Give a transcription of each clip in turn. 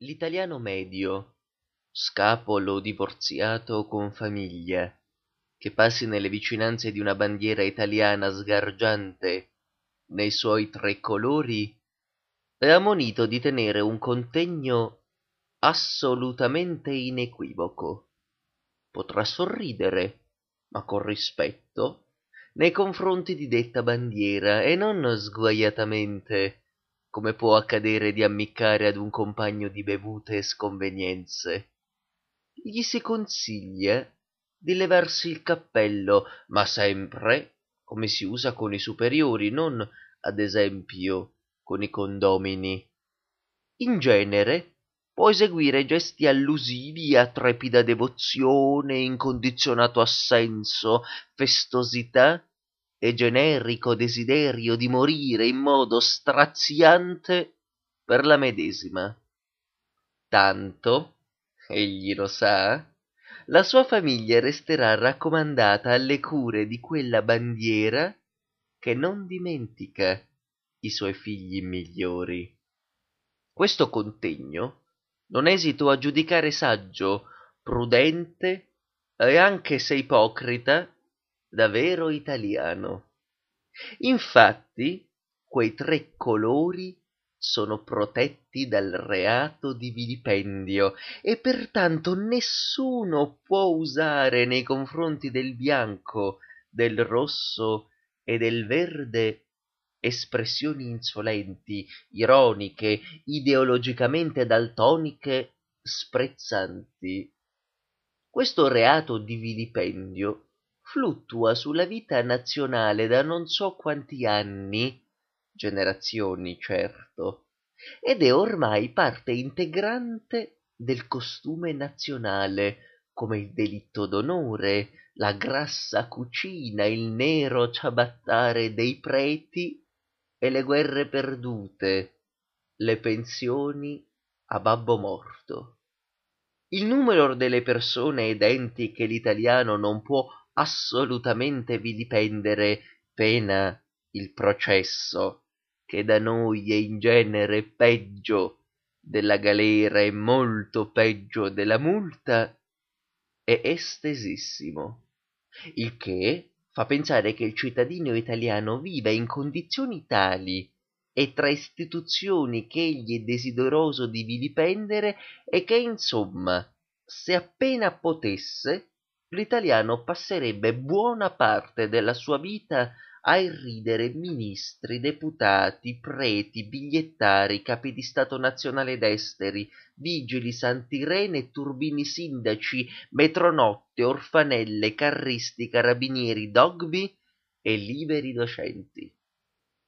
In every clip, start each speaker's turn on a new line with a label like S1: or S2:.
S1: L'italiano medio, scapolo divorziato con famiglia, che passi nelle vicinanze di una bandiera italiana sgargiante nei suoi tre colori, è ammonito di tenere un contegno assolutamente inequivoco. Potrà sorridere, ma con rispetto, nei confronti di detta bandiera e non sguaiatamente come può accadere di ammiccare ad un compagno di bevute e sconvenienze. Gli si consiglia di levarsi il cappello, ma sempre come si usa con i superiori, non ad esempio con i condomini. In genere può eseguire gesti allusivi a trepida devozione, incondizionato assenso, festosità e generico desiderio di morire in modo straziante per la medesima. Tanto, egli lo sa, la sua famiglia resterà raccomandata alle cure di quella bandiera che non dimentica i suoi figli migliori. Questo contegno non esito a giudicare saggio, prudente e anche se ipocrita davvero italiano. Infatti, quei tre colori sono protetti dal reato di vilipendio e pertanto nessuno può usare nei confronti del bianco, del rosso e del verde espressioni insolenti, ironiche, ideologicamente daltoniche, sprezzanti. Questo reato di vilipendio fluttua sulla vita nazionale da non so quanti anni, generazioni certo, ed è ormai parte integrante del costume nazionale, come il delitto d'onore, la grassa cucina, il nero ciabattare dei preti e le guerre perdute, le pensioni a babbo morto. Il numero delle persone edenti che l'italiano non può assolutamente vilipendere pena il processo, che da noi è in genere peggio della galera e molto peggio della multa, è estesissimo, il che fa pensare che il cittadino italiano viva in condizioni tali e tra istituzioni che egli è desideroso di vilipendere e che insomma, se appena potesse, l'italiano passerebbe buona parte della sua vita a irridere ministri, deputati, preti, bigliettari, capi di Stato nazionale ed esteri, vigili, santirene, turbini sindaci, metronotte, orfanelle, carristi, carabinieri, dogbi e liberi docenti.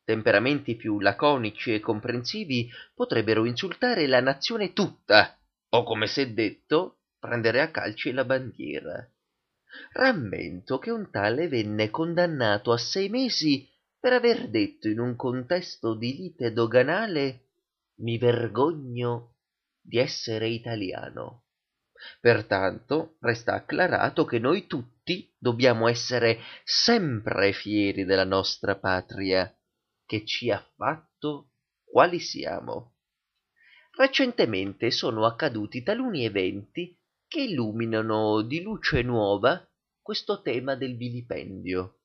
S1: Temperamenti più laconici e comprensivi potrebbero insultare la nazione tutta, o come si è detto, prendere a calci la bandiera. Rammento che un tale venne condannato a sei mesi per aver detto in un contesto di lite doganale «Mi vergogno di essere italiano». Pertanto resta acclarato che noi tutti dobbiamo essere sempre fieri della nostra patria, che ci ha fatto quali siamo. Recentemente sono accaduti taluni eventi che illuminano di luce nuova questo tema del vilipendio.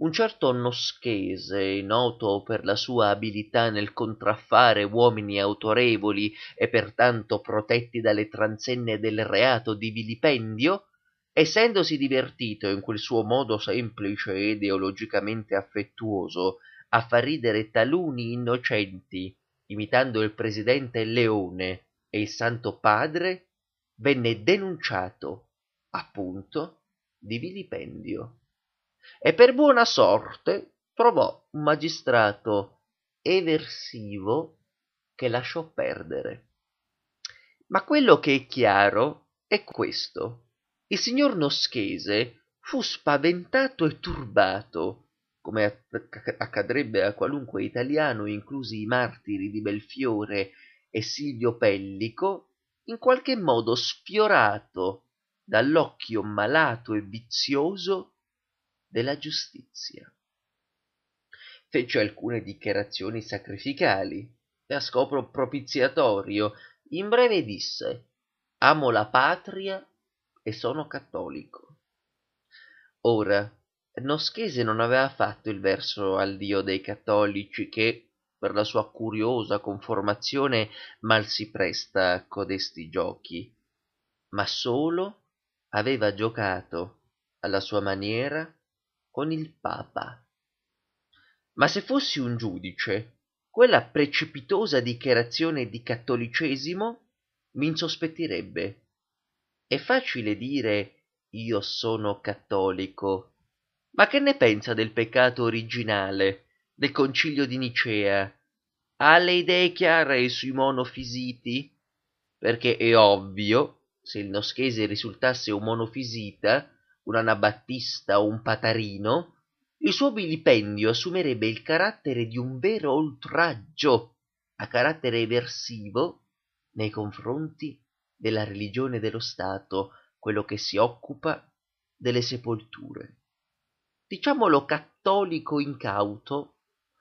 S1: Un certo noschese, noto per la sua abilità nel contraffare uomini autorevoli e pertanto protetti dalle transenne del reato di vilipendio, essendosi divertito in quel suo modo semplice e ideologicamente affettuoso a far ridere taluni innocenti, imitando il presidente Leone e il Santo Padre, venne denunciato, appunto, di vilipendio e per buona sorte trovò un magistrato eversivo che lasciò perdere. Ma quello che è chiaro è questo. Il signor Noschese fu spaventato e turbato, come accadrebbe a qualunque italiano, inclusi i martiri di Belfiore e Silvio Pellico, in qualche modo sfiorato dall'occhio malato e vizioso della giustizia. Fece alcune dichiarazioni sacrificali e a scopo propiziatorio, in breve disse Amo la patria e sono cattolico. Ora, Noschese non aveva fatto il verso al Dio dei cattolici che, per la sua curiosa conformazione mal si presta a codesti giochi, ma solo aveva giocato alla sua maniera con il Papa. Ma se fossi un giudice, quella precipitosa dichiarazione di cattolicesimo mi insospettirebbe. È facile dire io sono cattolico, ma che ne pensa del peccato originale? del concilio di Nicea ha le idee chiare sui monofisiti? Perché è ovvio, se il noschese risultasse un monofisita, un anabattista o un patarino, il suo vilipendio assumerebbe il carattere di un vero oltraggio a carattere eversivo nei confronti della religione dello Stato, quello che si occupa delle sepolture. Diciamolo cattolico incauto,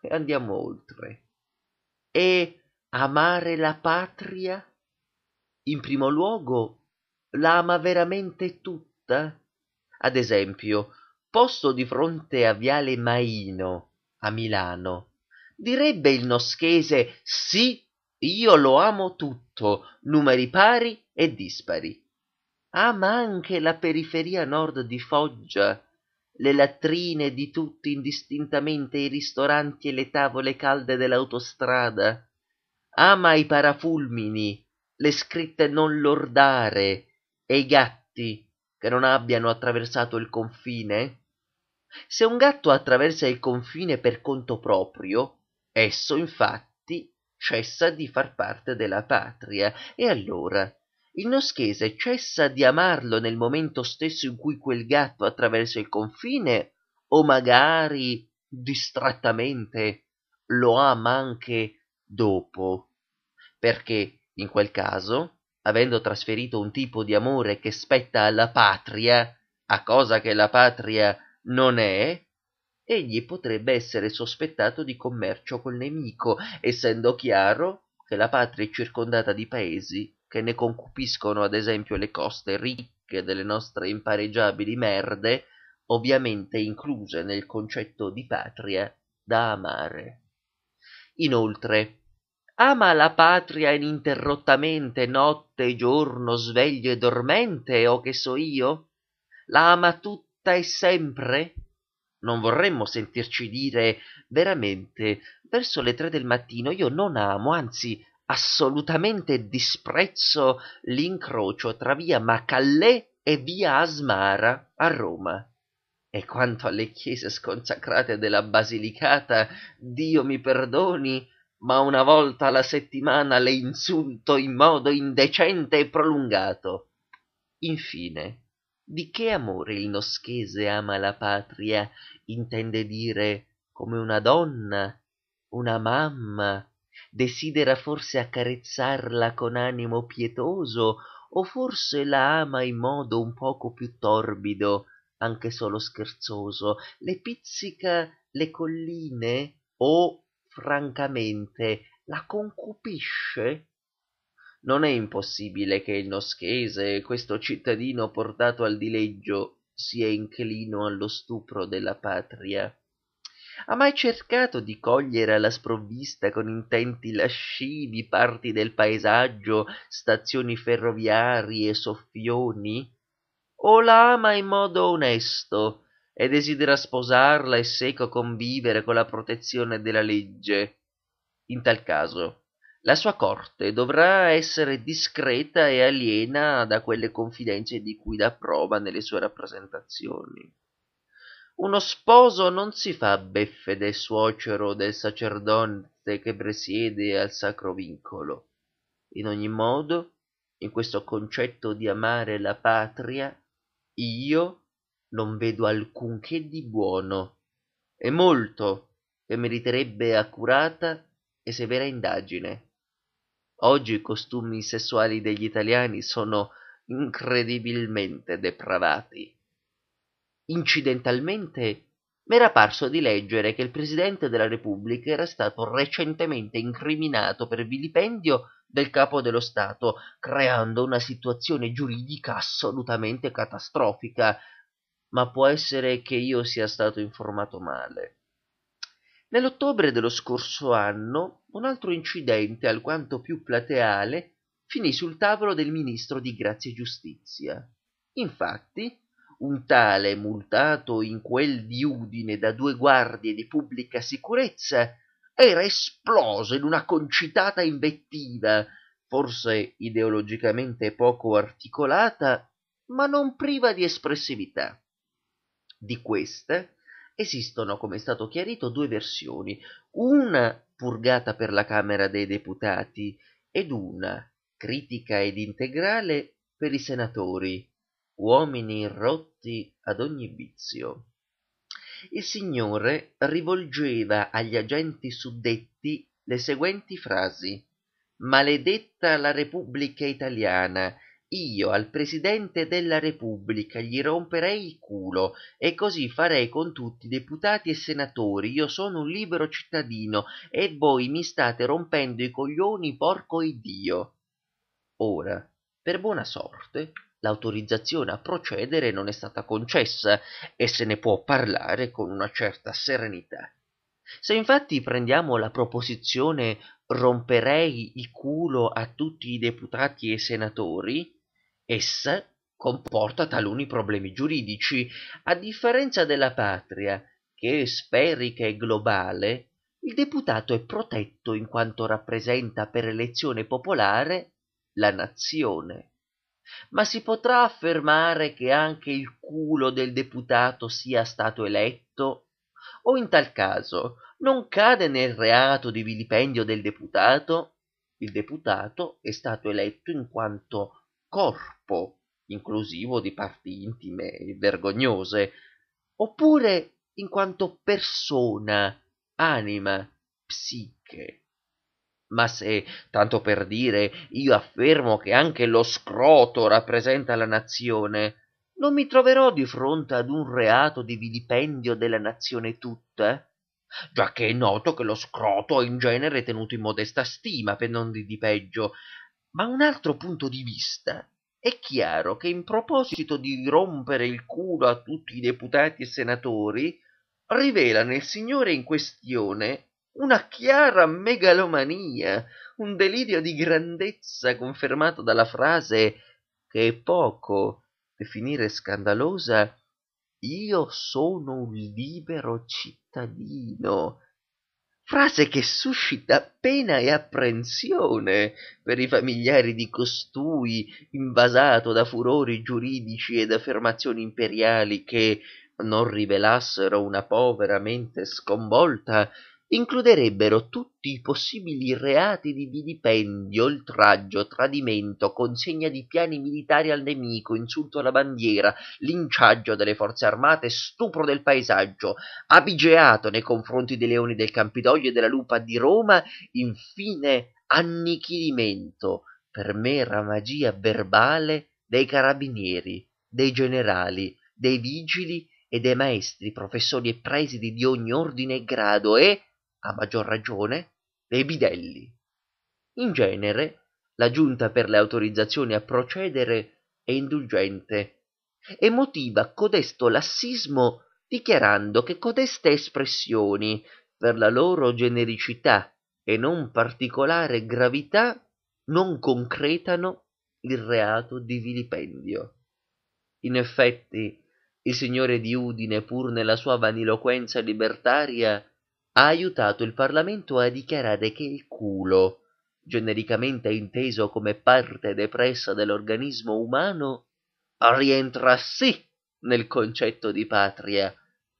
S1: andiamo oltre. E amare la patria? In primo luogo, la ama veramente tutta? Ad esempio, posto di fronte a Viale Maino, a Milano, direbbe il noschese sì, io lo amo tutto, numeri pari e dispari. Ama anche la periferia nord di Foggia, le latrine di tutti indistintamente i ristoranti e le tavole calde dell'autostrada. Ama i parafulmini, le scritte non lordare e i gatti che non abbiano attraversato il confine? Se un gatto attraversa il confine per conto proprio, esso infatti cessa di far parte della patria e allora il noschese cessa di amarlo nel momento stesso in cui quel gatto attraversa il confine o magari distrattamente lo ama anche dopo perché in quel caso avendo trasferito un tipo di amore che spetta alla patria a cosa che la patria non è egli potrebbe essere sospettato di commercio col nemico essendo chiaro che la patria è circondata di paesi che ne concupiscono ad esempio le coste ricche delle nostre impareggiabili merde, ovviamente incluse nel concetto di patria da amare. Inoltre, ama la patria ininterrottamente notte e giorno, sveglio e dormente, o che so io? La ama tutta e sempre? Non vorremmo sentirci dire veramente verso le tre del mattino io non amo, anzi assolutamente disprezzo l'incrocio tra via Macallè e via Asmara a Roma. E quanto alle chiese sconsacrate della Basilicata, Dio mi perdoni, ma una volta alla settimana le insulto in modo indecente e prolungato. Infine, di che amore il noschese ama la patria intende dire come una donna, una mamma, desidera forse accarezzarla con animo pietoso o forse la ama in modo un poco più torbido anche solo scherzoso le pizzica le colline o francamente la concupisce non è impossibile che il noschese questo cittadino portato al dileggio sia inclino allo stupro della patria ha mai cercato di cogliere alla sprovvista con intenti lascivi parti del paesaggio, stazioni ferroviarie, e soffioni? O la ama in modo onesto e desidera sposarla e seco convivere con la protezione della legge? In tal caso, la sua corte dovrà essere discreta e aliena da quelle confidenze di cui dà prova nelle sue rappresentazioni uno sposo non si fa beffe del suocero o del sacerdote che presiede al sacro vincolo. In ogni modo, in questo concetto di amare la patria, io non vedo alcunché di buono, e molto che meriterebbe accurata e severa indagine. Oggi i costumi sessuali degli italiani sono incredibilmente depravati incidentalmente mi era parso di leggere che il presidente della Repubblica era stato recentemente incriminato per vilipendio del capo dello Stato, creando una situazione giuridica assolutamente catastrofica, ma può essere che io sia stato informato male. Nell'ottobre dello scorso anno un altro incidente alquanto più plateale finì sul tavolo del ministro di Grazia e Giustizia. Infatti, un tale multato in quel di Udine da due guardie di pubblica sicurezza era esploso in una concitata invettiva, forse ideologicamente poco articolata, ma non priva di espressività. Di questa esistono, come è stato chiarito, due versioni, una purgata per la Camera dei Deputati ed una critica ed integrale per i senatori uomini rotti ad ogni vizio. Il Signore rivolgeva agli agenti suddetti le seguenti frasi Maledetta la Repubblica Italiana, io al Presidente della Repubblica gli romperei il culo e così farei con tutti i deputati e senatori, io sono un libero cittadino e voi mi state rompendo i coglioni, porco iddio. Ora, per buona sorte, l'autorizzazione a procedere non è stata concessa e se ne può parlare con una certa serenità. Se infatti prendiamo la proposizione romperei il culo a tutti i deputati e senatori, essa comporta taluni problemi giuridici, a differenza della patria, che è sferica e globale, il deputato è protetto in quanto rappresenta per elezione popolare la nazione ma si potrà affermare che anche il culo del deputato sia stato eletto? O in tal caso non cade nel reato di vilipendio del deputato? Il deputato è stato eletto in quanto corpo, inclusivo di parti intime e vergognose, oppure in quanto persona, anima, psiche. Ma se, tanto per dire, io affermo che anche lo scroto rappresenta la nazione, non mi troverò di fronte ad un reato di vilipendio della nazione tutta? Già che è noto che lo scroto è in genere tenuto in modesta stima, per non dir di peggio. Ma un altro punto di vista è chiaro che in proposito di rompere il culo a tutti i deputati e senatori, rivela nel signore in questione una chiara megalomania, un delirio di grandezza confermato dalla frase che è poco definire scandalosa io sono un libero cittadino. Frase che suscita pena e apprensione per i familiari di costui, invasato da furori giuridici ed affermazioni imperiali che non rivelassero una povera mente sconvolta includerebbero tutti i possibili reati di vilipendio, oltraggio, tradimento, consegna di piani militari al nemico, insulto alla bandiera, linciaggio delle forze armate, stupro del paesaggio, abigeato nei confronti dei leoni del Campidoglio e della lupa di Roma, infine annichilimento, per mera magia verbale, dei carabinieri, dei generali, dei vigili e dei maestri, professori e presidi di ogni ordine e grado e a maggior ragione, dei bidelli. In genere, la giunta per le autorizzazioni a procedere è indulgente e motiva codesto lassismo dichiarando che codeste espressioni, per la loro genericità e non particolare gravità, non concretano il reato di vilipendio. In effetti, il signore di Udine, pur nella sua vaniloquenza libertaria, ha aiutato il Parlamento a dichiarare che il culo, genericamente inteso come parte depressa dell'organismo umano, rientra sì nel concetto di patria,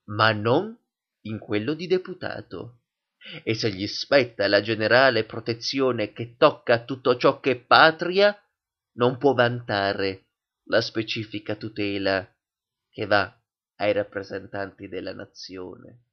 S1: ma non in quello di deputato. E se gli spetta la generale protezione che tocca a tutto ciò che è patria, non può vantare la specifica tutela che va ai rappresentanti della nazione.